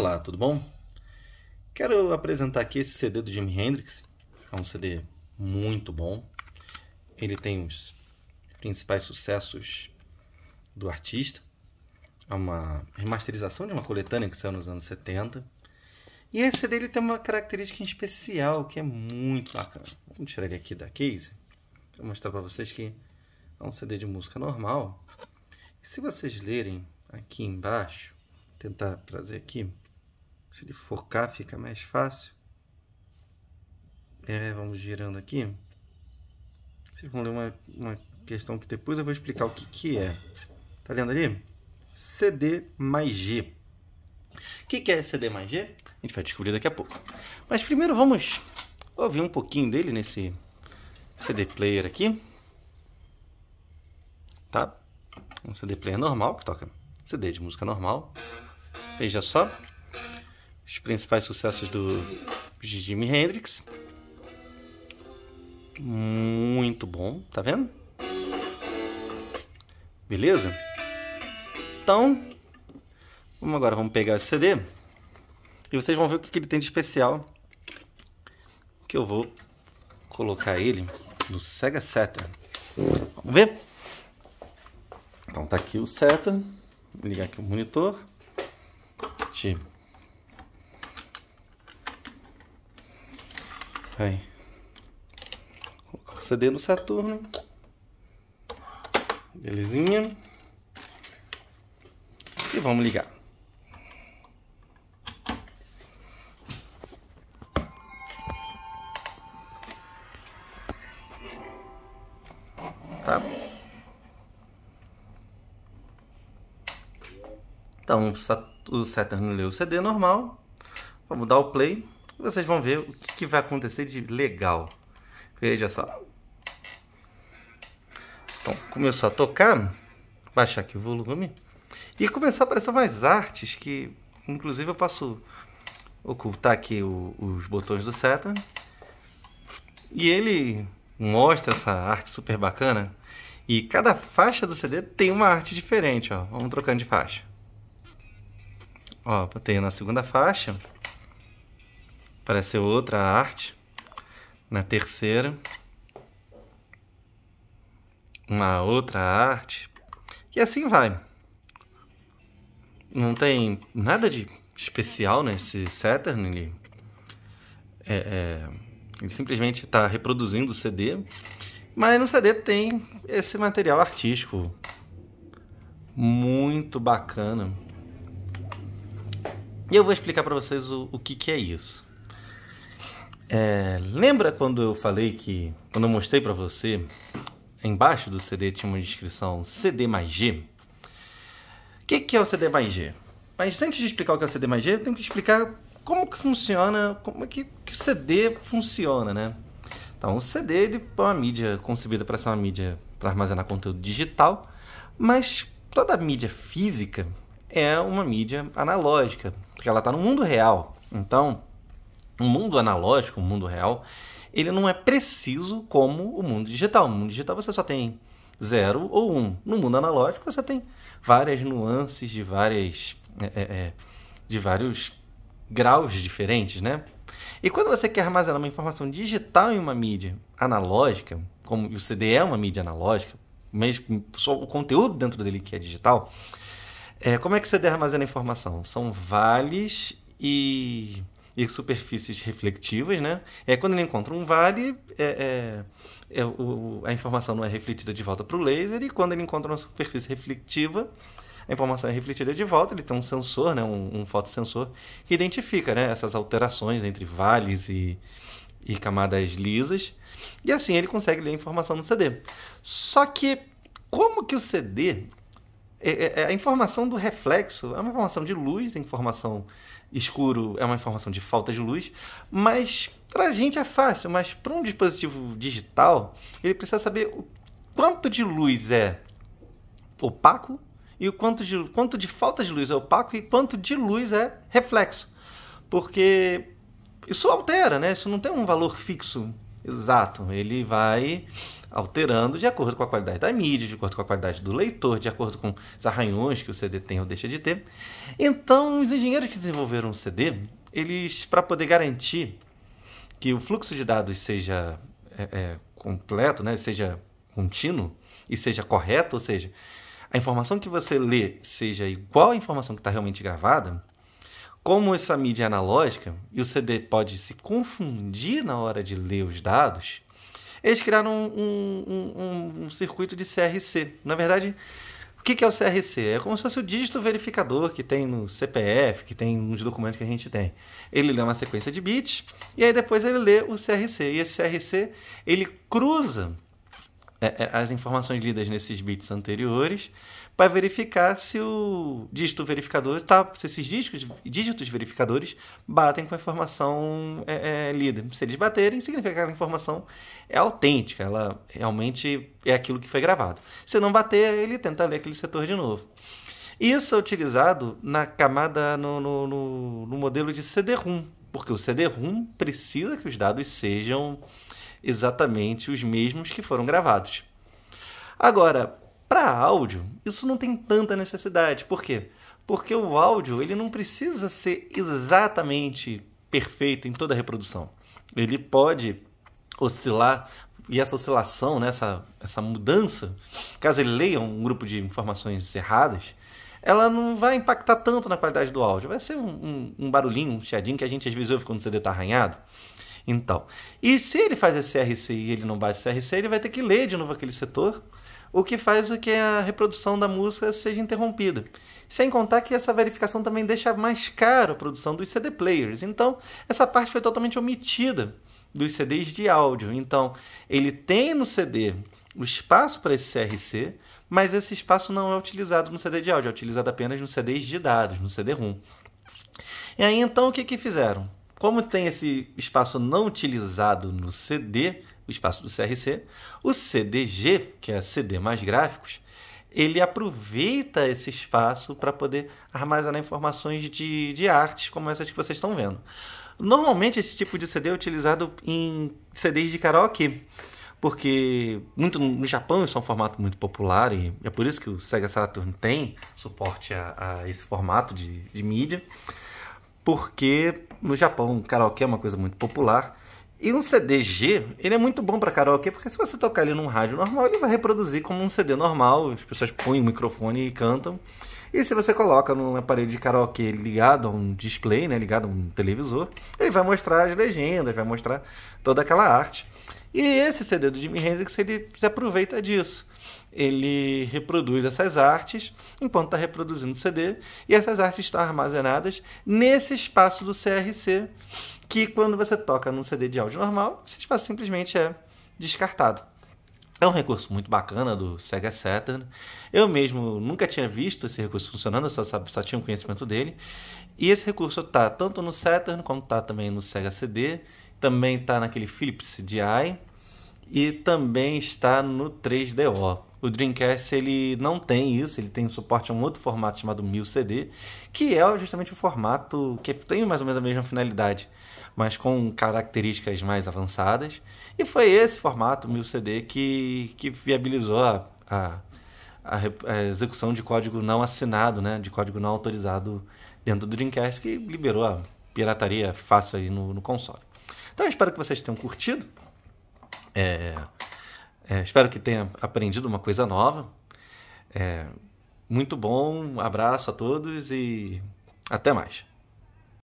Olá, tudo bom? Quero apresentar aqui esse CD do Jimi Hendrix. É um CD muito bom. Ele tem os principais sucessos do artista. É uma remasterização de uma coletânea que saiu nos anos 70. E esse CD ele tem uma característica em especial que é muito bacana. Vamos tirar ele aqui da case. Vou mostrar para vocês que é um CD de música normal. E se vocês lerem aqui embaixo, tentar trazer aqui se ele focar, fica mais fácil. É, vamos girando aqui. Vocês vão ler uma, uma questão que depois eu vou explicar o que, que é. Tá lendo ali? CD mais G. O que, que é CD mais G? A gente vai descobrir daqui a pouco. Mas primeiro vamos ouvir um pouquinho dele nesse CD player aqui. Tá? Um CD player normal que toca CD de música normal. Veja só os principais sucessos do Jimi Hendrix. Muito bom, tá vendo? Beleza? Então, vamos agora, vamos pegar esse CD e vocês vão ver o que ele tem de especial que eu vou colocar ele no Sega Saturn. Vamos ver? Então tá aqui o Saturn, vou ligar aqui o monitor. Tipo Aí. Vou colocar o CD no Saturno. Belezinha. E vamos ligar. Tá. Então, o Saturno leu o CD normal. Vamos dar o play vocês vão ver o que, que vai acontecer de legal. Veja só. Então, começou a tocar, baixar aqui o volume, e começou a aparecer mais artes que, inclusive, eu posso ocultar aqui o, os botões do seta. E ele mostra essa arte super bacana. E cada faixa do CD tem uma arte diferente, ó. Vamos trocando de faixa. Ó, eu tenho na segunda faixa apareceu outra arte. Na terceira, uma outra arte. E assim vai. Não tem nada de especial nesse Saturn. Ele, é, é, ele simplesmente está reproduzindo o CD. Mas no CD tem esse material artístico muito bacana. E eu vou explicar para vocês o, o que, que é isso. É, lembra quando eu falei que, quando eu mostrei para você, embaixo do CD tinha uma descrição CD mais G? O que, que é o CD mais G? Mas antes de explicar o que é o CD mais G, eu tenho que explicar como que funciona, como é que, que o CD funciona, né? Então, o CD ele é uma mídia concebida para ser uma mídia para armazenar conteúdo digital, mas toda mídia física é uma mídia analógica, porque ela está no mundo real. Então, o mundo analógico, o mundo real, ele não é preciso como o mundo digital. No mundo digital você só tem zero ou um. No mundo analógico você tem várias nuances de várias é, é, é de vários graus diferentes, né? E quando você quer armazenar uma informação digital em uma mídia analógica, como o CD é uma mídia analógica, mesmo só o conteúdo dentro dele que é digital, é, como é que o CD armazena a informação? São vales e e superfícies reflectivas, né? É quando ele encontra um vale, é, é, é o, a informação não é refletida de volta para o laser, e quando ele encontra uma superfície refletiva, a informação é refletida de volta. Ele tem um sensor, né? um, um fotossensor, que identifica né? essas alterações entre vales e, e camadas lisas. E assim ele consegue ler a informação no CD. Só que, como que o CD. É, é, é, a informação do reflexo é uma informação de luz, informação escuro é uma informação de falta de luz, mas para a gente é fácil, mas para um dispositivo digital, ele precisa saber o quanto de luz é opaco e o quanto de, quanto de falta de luz é opaco e quanto de luz é reflexo. Porque isso altera, né? Isso não tem um valor fixo exato. Ele vai alterando de acordo com a qualidade da mídia, de acordo com a qualidade do leitor, de acordo com os arranhões que o CD tem ou deixa de ter. Então, os engenheiros que desenvolveram o CD, eles, para poder garantir que o fluxo de dados seja é, é, completo, né, seja contínuo e seja correto, ou seja, a informação que você lê seja igual à informação que está realmente gravada, como essa mídia é analógica e o CD pode se confundir na hora de ler os dados, eles criaram um, um, um, um circuito de CRC. Na verdade, o que é o CRC? É como se fosse o dígito verificador que tem no CPF, que tem nos documentos que a gente tem. Ele lê uma sequência de bits e aí depois ele lê o CRC. E esse CRC ele cruza é, é, as informações lidas nesses bits anteriores para verificar se o dígito verificador está, se esses discos, dígitos verificadores batem com a informação é, é, lida. Se eles baterem, significa que a informação é autêntica, ela realmente é aquilo que foi gravado. Se não bater, ele tenta ler aquele setor de novo. Isso é utilizado na camada no, no, no, no modelo de CD-ROM, porque o CD-ROM precisa que os dados sejam exatamente os mesmos que foram gravados. Agora, para áudio, isso não tem tanta necessidade. Por quê? Porque o áudio ele não precisa ser exatamente perfeito em toda a reprodução. Ele pode oscilar e essa oscilação, né, essa, essa mudança, caso ele leia um grupo de informações erradas, ela não vai impactar tanto na qualidade do áudio. Vai ser um, um, um barulhinho, um chiadinho que a gente às vezes ouve quando o CD está arranhado. Então, e se ele faz esse RCI e ele não bate esse RCI, ele vai ter que ler de novo aquele setor, o que faz que a reprodução da música seja interrompida. Sem contar que essa verificação também deixa mais caro a produção dos CD players. Então, essa parte foi totalmente omitida dos CDs de áudio. Então, ele tem no CD o espaço para esse CRC, mas esse espaço não é utilizado no CD de áudio, é utilizado apenas nos CDs de dados, no CD-ROM. E aí, então, o que, que fizeram? Como tem esse espaço não utilizado no CD, o espaço do CRC, o CDG, que é CD mais gráficos, ele aproveita esse espaço para poder armazenar informações de, de artes como essas que vocês estão vendo. Normalmente esse tipo de CD é utilizado em CDs de karaokê, porque muito no Japão isso é um formato muito popular e é por isso que o Sega Saturn tem suporte a, a esse formato de, de mídia porque no Japão karaokê é uma coisa muito popular. E um CDG, ele é muito bom para karaokê, porque se você tocar ele num rádio normal, ele vai reproduzir como um CD normal, as pessoas põem o microfone e cantam. E se você coloca num aparelho de karaokê ligado a um display, né, ligado a um televisor, ele vai mostrar as legendas, vai mostrar toda aquela arte. E esse CD do Jimi Hendrix, ele se aproveita disso ele reproduz essas artes enquanto está reproduzindo o CD, e essas artes estão armazenadas nesse espaço do CRC, que quando você toca num CD de áudio normal, esse espaço simplesmente é descartado. É um recurso muito bacana do Sega Saturn. Eu mesmo nunca tinha visto esse recurso funcionando, eu só, só tinha um conhecimento dele. E esse recurso está tanto no Saturn, quanto está também no Sega CD, também está naquele Philips DI, e também está no 3DO. O Dreamcast ele não tem isso, ele tem suporte a um outro formato chamado 1000CD, que é justamente o formato que tem mais ou menos a mesma finalidade, mas com características mais avançadas. E foi esse formato 1000CD que, que viabilizou a, a, a execução de código não assinado, né, de código não autorizado dentro do Dreamcast, que liberou a pirataria fácil aí no, no console. Então eu espero que vocês tenham curtido. É, é, espero que tenha aprendido uma coisa nova. É, muito bom, um abraço a todos e até mais.